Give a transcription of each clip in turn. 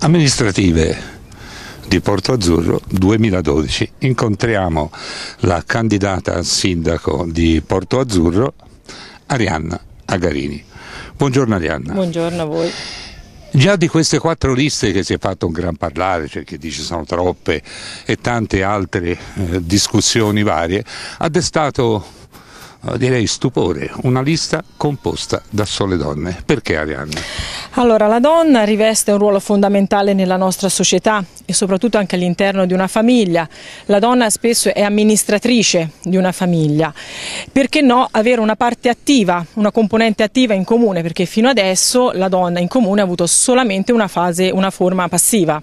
amministrative di Porto Azzurro 2012. Incontriamo la candidata al sindaco di Porto Azzurro, Arianna Agarini. Buongiorno Arianna. Buongiorno a voi. Già di queste quattro liste che si è fatto un gran parlare, c'è cioè chi dice sono troppe e tante altre eh, discussioni varie, ha destato eh, direi stupore una lista composta da sole donne. Perché Arianna? Allora, la donna riveste un ruolo fondamentale nella nostra società e soprattutto anche all'interno di una famiglia. La donna spesso è amministratrice di una famiglia. Perché no avere una parte attiva, una componente attiva in comune? Perché fino adesso la donna in comune ha avuto solamente una fase, una forma passiva.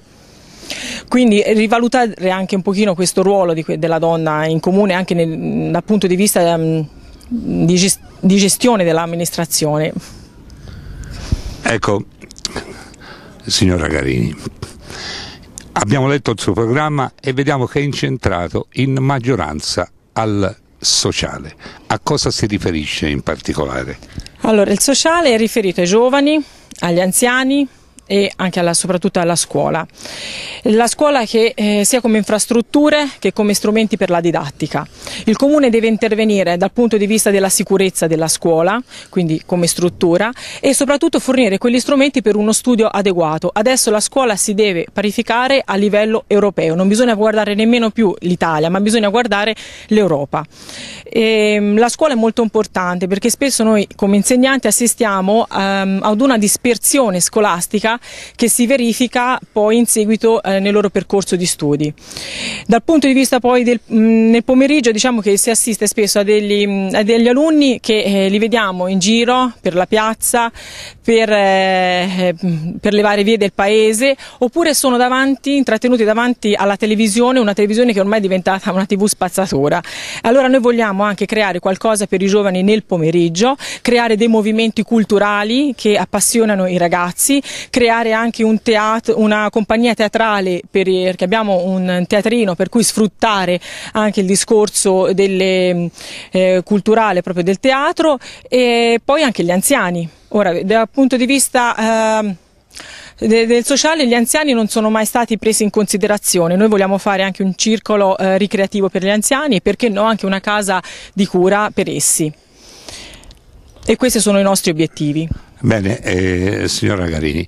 Quindi rivalutare anche un pochino questo ruolo di, della donna in comune anche nel, dal punto di vista um, di, gest, di gestione dell'amministrazione. Ecco, signora Carini, abbiamo letto il suo programma e vediamo che è incentrato in maggioranza al sociale. A cosa si riferisce in particolare? Allora, il sociale è riferito ai giovani, agli anziani, e anche alla, soprattutto alla scuola la scuola che, eh, sia come infrastrutture che come strumenti per la didattica. Il Comune deve intervenire dal punto di vista della sicurezza della scuola, quindi come struttura, e soprattutto fornire quegli strumenti per uno studio adeguato. Adesso la scuola si deve parificare a livello europeo, non bisogna guardare nemmeno più l'Italia, ma bisogna guardare l'Europa. Ehm, la scuola è molto importante perché spesso noi come insegnanti assistiamo ehm, ad una dispersione scolastica che si verifica poi in seguito eh, eh, nel loro percorso di studi. Dal punto di vista poi del, mm, nel pomeriggio diciamo che si assiste spesso a degli, mm, a degli alunni che eh, li vediamo in giro per la piazza, per, eh, eh, per, le varie vie del paese oppure sono davanti, intrattenuti davanti alla televisione, una televisione che ormai è diventata una tv spazzatura. Allora noi vogliamo anche creare qualcosa per i giovani nel pomeriggio, creare dei movimenti culturali che appassionano i ragazzi, creare anche un teatro, una compagnia teatrale locale perché abbiamo un teatrino per cui sfruttare anche il discorso delle, eh, culturale proprio del teatro e poi anche gli anziani. Ora, dal punto di vista... Eh, del sociale gli anziani non sono mai stati presi in considerazione. Noi vogliamo fare anche un circolo eh, ricreativo per gli anziani e perché no anche una casa di cura per essi. E questi sono i nostri obiettivi. Bene, eh, signora Garini.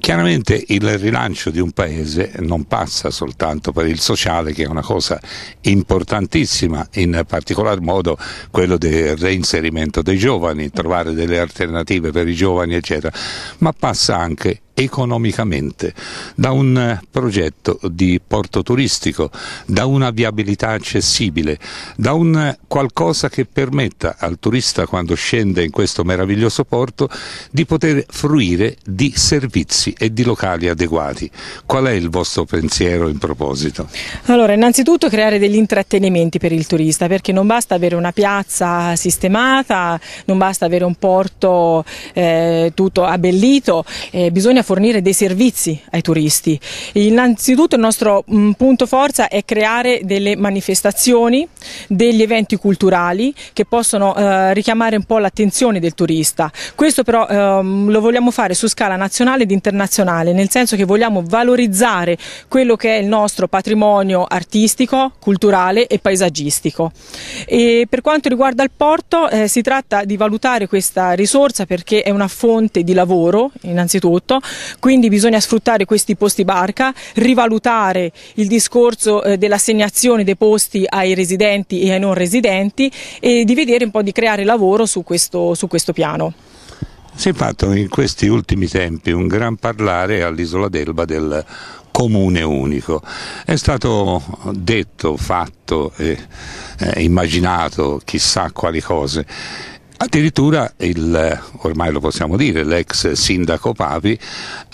Chiaramente il rilancio di un paese non passa soltanto per il sociale, che è una cosa importantissima, in particolar modo quello del reinserimento dei giovani, trovare delle alternative per i giovani, eccetera, ma passa anche economicamente da un progetto di porto turistico, da una viabilità accessibile, da un qualcosa che permetta al turista quando scende in questo meraviglioso porto di poter fruire di servizi e di locali adeguati. Qual è il vostro pensiero in proposito? Allora, innanzitutto creare degli intrattenimenti per il turista, perché non basta avere una piazza sistemata, non basta avere un porto eh, tutto abbellito, eh, bisogna fornire dei servizi ai turisti. Innanzitutto il nostro mm, punto forza è creare delle manifestazioni, degli eventi culturali che possono eh, richiamare un po' l'attenzione del turista. Questo però ehm, lo vogliamo fare su scala nazionale ed internazionale, nel senso che vogliamo valorizzare quello che è il nostro patrimonio artistico, culturale e paesaggistico. E per quanto riguarda il porto eh, si tratta di valutare questa risorsa perché è una fonte di lavoro innanzitutto, quindi bisogna sfruttare questi posti barca, rivalutare il discorso eh, dell'assegnazione dei posti ai residenti e ai non residenti e di vedere un po' di creare lavoro su questo, su questo piano. Si è fatto in questi ultimi tempi un gran parlare all'isola d'Elba del comune unico. È stato detto, fatto e eh, immaginato chissà quali cose Addirittura il, ormai lo possiamo dire, l'ex sindaco Papi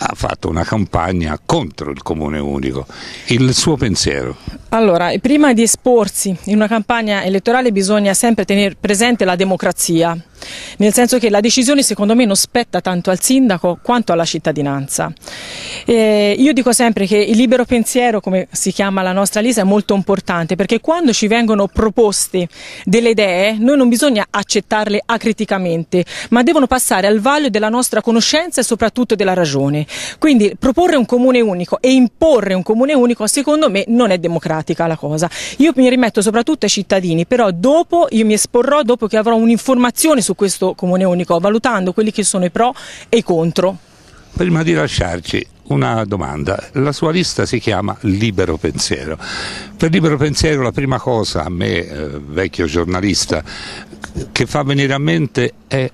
ha fatto una campagna contro il comune unico. Il suo pensiero? Allora, prima di esporsi in una campagna elettorale bisogna sempre tenere presente la democrazia nel senso che la decisione secondo me non spetta tanto al sindaco quanto alla cittadinanza. Eh, io dico sempre che il libero pensiero, come si chiama la nostra lista, è molto importante perché quando ci vengono proposte delle idee noi non bisogna accettarle acriticamente, ma devono passare al vaglio della nostra conoscenza e soprattutto della ragione. Quindi proporre un comune unico e imporre un comune unico secondo me non è democratica la cosa. Io mi rimetto soprattutto ai cittadini, però dopo io mi esporrò dopo che avrò un'informazione su questo comune unico, valutando quelli che sono i pro e i contro. Prima di lasciarci, una domanda. La sua lista si chiama Libero Pensiero. Per Libero Pensiero la prima cosa a me, eh, vecchio giornalista, che fa venire a mente è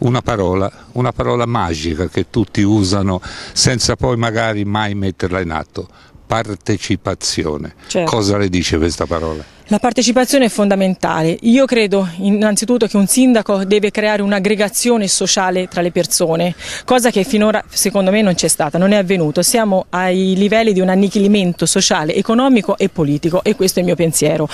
una parola, una parola magica che tutti usano senza poi magari mai metterla in atto partecipazione. Certo. Cosa le dice questa parola? La partecipazione è fondamentale. Io credo innanzitutto che un sindaco deve creare un'aggregazione sociale tra le persone, cosa che finora secondo me non c'è stata, non è avvenuto. Siamo ai livelli di un annichilimento sociale, economico e politico e questo è il mio pensiero.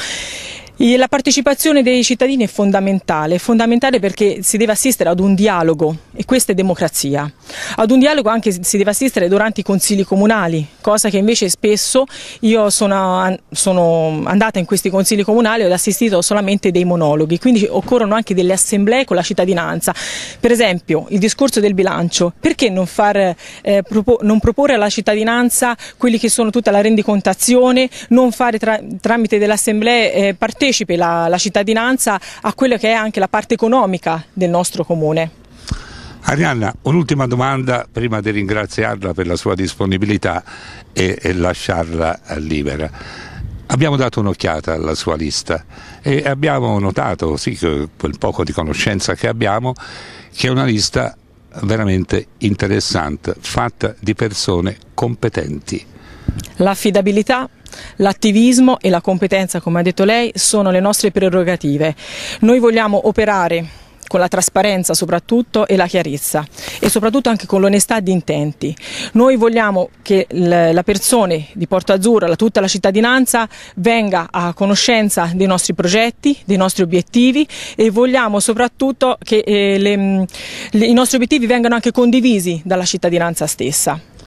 La partecipazione dei cittadini è fondamentale, è fondamentale perché si deve assistere ad un dialogo e questa è democrazia. Ad un dialogo anche si deve assistere durante i consigli comunali, cosa che invece spesso io sono, sono andata in questi consigli comunali e ho assistito solamente dei monologhi, quindi occorrono anche delle assemblee con la cittadinanza. Per esempio il discorso del bilancio, perché non, far, eh, propo, non proporre alla cittadinanza quelli che sono tutta la rendicontazione, non fare tra, tramite delle assemblee eh, partecipative partecipe la, la cittadinanza a quella che è anche la parte economica del nostro comune. Arianna, un'ultima domanda prima di ringraziarla per la sua disponibilità e, e lasciarla eh, libera. Abbiamo dato un'occhiata alla sua lista e abbiamo notato, sì, quel poco di conoscenza che abbiamo, che è una lista veramente interessante, fatta di persone competenti. L'affidabilità L'attivismo e la competenza, come ha detto lei, sono le nostre prerogative. Noi vogliamo operare con la trasparenza soprattutto e la chiarezza e soprattutto anche con l'onestà di intenti. Noi vogliamo che la persona di Porto Azzurro, tutta la cittadinanza, venga a conoscenza dei nostri progetti, dei nostri obiettivi e vogliamo soprattutto che eh, le, le, i nostri obiettivi vengano anche condivisi dalla cittadinanza stessa.